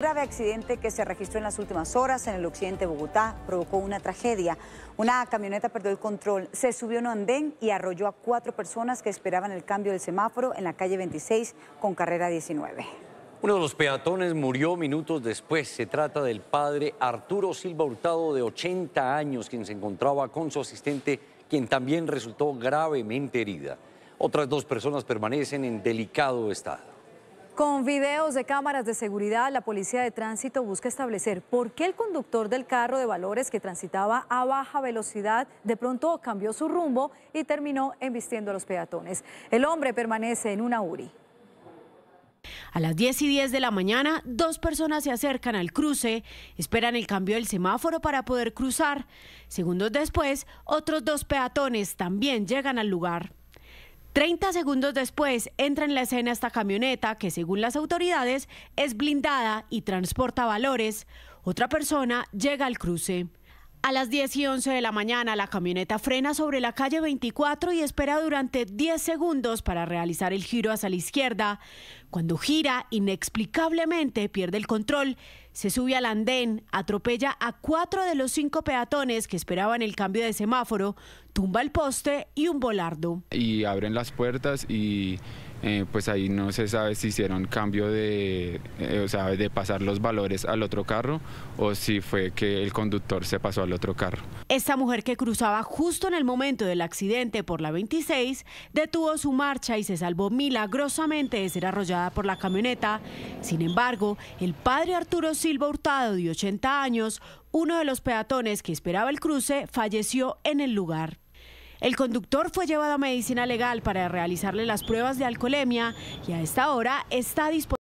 grave accidente que se registró en las últimas horas en el occidente de Bogotá provocó una tragedia. Una camioneta perdió el control, se subió en un andén y arrolló a cuatro personas que esperaban el cambio del semáforo en la calle 26 con carrera 19. Uno de los peatones murió minutos después. Se trata del padre Arturo Silva Hurtado, de 80 años, quien se encontraba con su asistente, quien también resultó gravemente herida. Otras dos personas permanecen en delicado estado. Con videos de cámaras de seguridad, la policía de tránsito busca establecer por qué el conductor del carro de valores que transitaba a baja velocidad de pronto cambió su rumbo y terminó embistiendo a los peatones. El hombre permanece en una URI. A las 10 y 10 de la mañana, dos personas se acercan al cruce, esperan el cambio del semáforo para poder cruzar. Segundos después, otros dos peatones también llegan al lugar. 30 segundos después entra en la escena esta camioneta que según las autoridades es blindada y transporta valores. Otra persona llega al cruce. A las 10 y 11 de la mañana, la camioneta frena sobre la calle 24 y espera durante 10 segundos para realizar el giro hacia la izquierda. Cuando gira, inexplicablemente pierde el control, se sube al andén, atropella a cuatro de los cinco peatones que esperaban el cambio de semáforo, tumba el poste y un volardo. Y abren las puertas y eh, pues ahí no se sabe si hicieron cambio de, eh, o sea, de pasar los valores al otro carro o si fue que el conductor se pasó al otro carro. Esta mujer que cruzaba justo en el momento del accidente por la 26 detuvo su marcha y se salvó milagrosamente de ser arrollada por la camioneta. Sin embargo, el padre Arturo Silva Hurtado, de 80 años, uno de los peatones que esperaba el cruce, falleció en el lugar. El conductor fue llevado a medicina legal para realizarle las pruebas de alcoholemia y a esta hora está disponible.